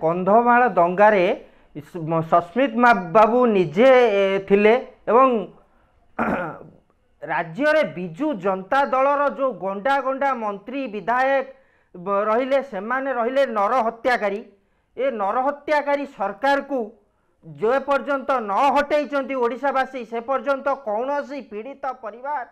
କନ୍ଧମାଳ ଦଙ୍ଗାରେ ସସ୍ମିତ ବାବୁ ନିଜେ ଥିଲେ ଏବଂ ରାଜ୍ୟରେ ବିଜୁ ଜନତା ଦଳର ଯେଉଁ ଗଣ୍ଡା ଗଣ୍ଡା ମନ୍ତ୍ରୀ ବିଧାୟକ ରହିଲେ ସେମାନେ ରହିଲେ ନରହତ୍ୟାକାରୀ ଏ ନରହତ୍ୟାକାରୀ ସରକାରକୁ ଯେ ପର୍ଯ୍ୟନ୍ତ ନ ହଟେଇଛନ୍ତି ଓଡ଼ିଶାବାସୀ ସେ ପର୍ଯ୍ୟନ୍ତ କୌଣସି ପୀଡ଼ିତ ପରିବାର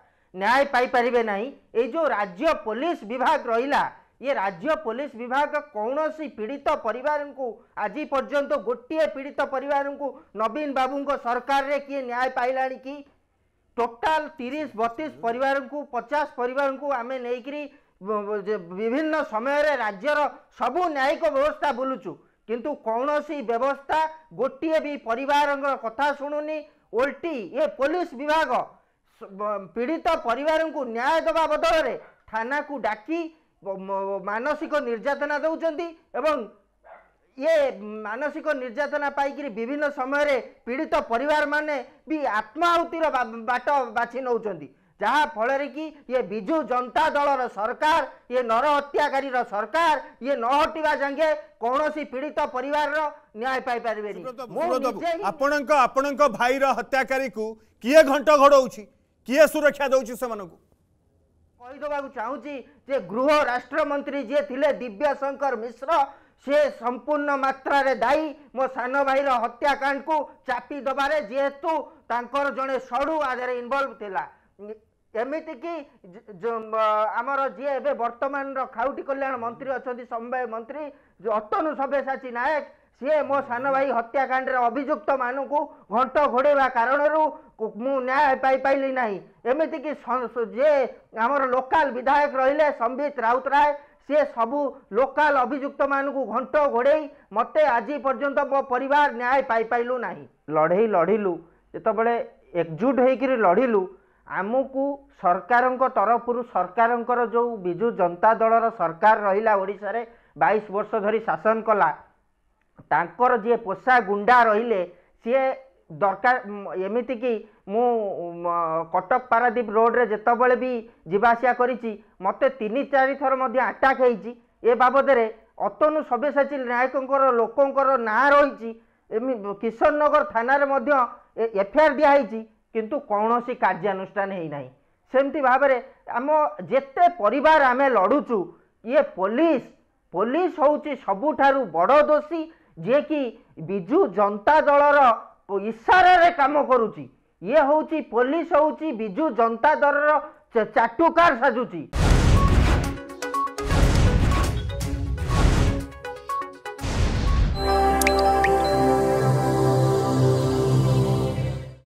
ନ୍ୟାୟ ପାଇପାରିବେ ନାହିଁ ଏଇ ଯେଉଁ ରାଜ୍ୟ ପୋଲିସ ବିଭାଗ ରହିଲା ଇଏ ରାଜ୍ୟ ପୋଲିସ ବିଭାଗ କୌଣସି ପୀଡ଼ିତ ପରିବାରଙ୍କୁ ଆଜି ପର୍ଯ୍ୟନ୍ତ ଗୋଟିଏ ପୀଡ଼ିତ ପରିବାରଙ୍କୁ ନବୀନ ବାବୁଙ୍କ ସରକାରରେ କିଏ ନ୍ୟାୟ ପାଇଲାଣି କି ଟୋଟାଲ ତିରିଶ ବତିଶ ପରିବାରଙ୍କୁ ପଚାଶ ପରିବାରଙ୍କୁ ଆମେ ନେଇକିରି ବିଭିନ୍ନ ସମୟରେ ରାଜ୍ୟର ସବୁ ନ୍ୟାୟିକ ବ୍ୟବସ୍ଥା ବୁଲୁଛୁ କିନ୍ତୁ କୌଣସି ବ୍ୟବସ୍ଥା ଗୋଟିଏ ବି ପରିବାରଙ୍କର କଥା ଶୁଣୁନି ଓଲଟି ଏ ପୋଲିସ ବିଭାଗ ପୀଡ଼ିତ ପରିବାରଙ୍କୁ ନ୍ୟାୟ ଦେବା ବଦଳରେ ଥାନାକୁ ଡାକି ମାନସିକ ନିର୍ଯାତନା ଦେଉଛନ୍ତି ଏବଂ ଇଏ ମାନସିକ ନିର୍ଯାତନା ପାଇକିରି ବିଭିନ୍ନ ସମୟରେ ପୀଡ଼ିତ ପରିବାରମାନେ ବି ଆତ୍ମାହୁତିର ବାଟ ବାଛି ନେଉଛନ୍ତି ଯାହାଫଳରେ କି ଇଏ ବିଜୁ ଜନତା ଦଳର ସରକାର ଇଏ ନରହତ୍ୟାକାରୀର ସରକାର ଇଏ ନ ହଟିବା ଯାଙ୍ଗେ କୌଣସି ପୀଡ଼ିତ ପରିବାରର ନ୍ୟାୟ ପାଇପାରିବେନି ଆପଣଙ୍କ ଆପଣଙ୍କ ଭାଇର ହତ୍ୟାକାରୀକୁ କିଏ ଘଣ୍ଟ ଘୋଡ଼ଉଛି କିଏ ସୁରକ୍ଷା ଦେଉଛି ସେମାନଙ୍କୁ କହିଦେବାକୁ ଚାହୁଁଛି ଯେ ଗୃହ ରାଷ୍ଟ୍ରମନ୍ତ୍ରୀ ଯିଏ ଥିଲେ ଦିବ୍ୟଶଙ୍କର ମିଶ୍ର ସିଏ ସମ୍ପୂର୍ଣ୍ଣ ମାତ୍ରାରେ ଦାୟୀ ମୋ ସାନ ଭାଇର ହତ୍ୟାକାଣ୍ଡକୁ ଚାପି ଦେବାରେ ଯେହେତୁ ତାଙ୍କର ଜଣେ ସଡ଼ୁ ଆଦେହରେ ଇନଭଲ୍ଭ ଥିଲା ଏମିତିକି ଆମର ଯିଏ ଏବେ ବର୍ତ୍ତମାନର ଖାଉଟି କଲ୍ୟାଣ ମନ୍ତ୍ରୀ ଅଛନ୍ତି ସମବାୟ ମନ୍ତ୍ରୀ ଅତନୁ ସବ୍ୟସାଚୀ ନାୟକ ସିଏ ମୋ ସାନ ଭାଇ ହତ୍ୟାକାଣ୍ଡରେ ଅଭିଯୁକ୍ତମାନଙ୍କୁ ଘଣ୍ଟ ଘୋଡ଼େଇବା କାରଣରୁ ମୁଁ ନ୍ୟାୟ ପାଇପାରିଲି ନାହିଁ ଏମିତିକି ଯିଏ ଆମର ଲୋକାଲ ବିଧାୟକ ରହିଲେ ସମ୍ବିତ ରାଉତରାୟ ସିଏ ସବୁ ଲୋକାଲ ଅଭିଯୁକ୍ତମାନଙ୍କୁ ଘଣ୍ଟ ଘୋଡ଼େଇ ମୋତେ ଆଜି ପର୍ଯ୍ୟନ୍ତ ମୋ ପରିବାର ନ୍ୟାୟ ପାଇପାରିଲୁ ନାହିଁ ଲଢ଼େଇ ଲଢ଼ିଲୁ ଯେତେବେଳେ ଏକଜୁଟ ହୋଇକରି ଲଢ଼ିଲୁ ଆମକୁ ସରକାରଙ୍କ ତରଫରୁ ସରକାରଙ୍କର ଯେଉଁ ବିଜୁ ଜନତା ଦଳର ସରକାର ରହିଲା ଓଡ଼ିଶାରେ ବାଇଶ ବର୍ଷ ଧରି ଶାସନ କଲା ତାଙ୍କର ଯିଏ ପୋଷା ଗୁଣ୍ଡା ରହିଲେ ସିଏ ଦରକାର ଏମିତିକି ମୁଁ କଟକ ପାରାଦ୍ୱୀପ ରୋଡ଼ରେ ଯେତେବେଳେ ବି ଯିବା ଆସିବା କରିଛି ମୋତେ ତିନି ଚାରି ଥର ମଧ୍ୟ ଆଟାକ୍ ହେଇଛି ଏ ବାବଦରେ ଅତନୁ ସବ୍ୟସାଚୀ ନାୟକଙ୍କର ଲୋକଙ୍କର ନାଁ ରହିଛି କିଶୋରନଗର ଥାନାରେ ମଧ୍ୟ ଏଫଆଇଆର୍ ଦିଆହେଇଛି କିନ୍ତୁ କୌଣସି କାର୍ଯ୍ୟାନୁଷ୍ଠାନ ହେଇନାହିଁ ସେମିତି ଭାବରେ ଆମ ଯେତେ ପରିବାର ଆମେ ଲଢ଼ୁଛୁ ଇଏ ପୋଲିସ ପୋଲିସ ହେଉଛି ସବୁଠାରୁ ବଡ଼ ଦୋଷୀ ଯିଏକି ବିଜୁ ଜନତା ଦଳର ଇସାରାରେ କାମ କରୁଛି ଇଏ ହେଉଛି ପୋଲିସ ହେଉଛି ବିଜୁ ଜନତା ଦଳର ଚାଟୁକାର ସାଜୁଛି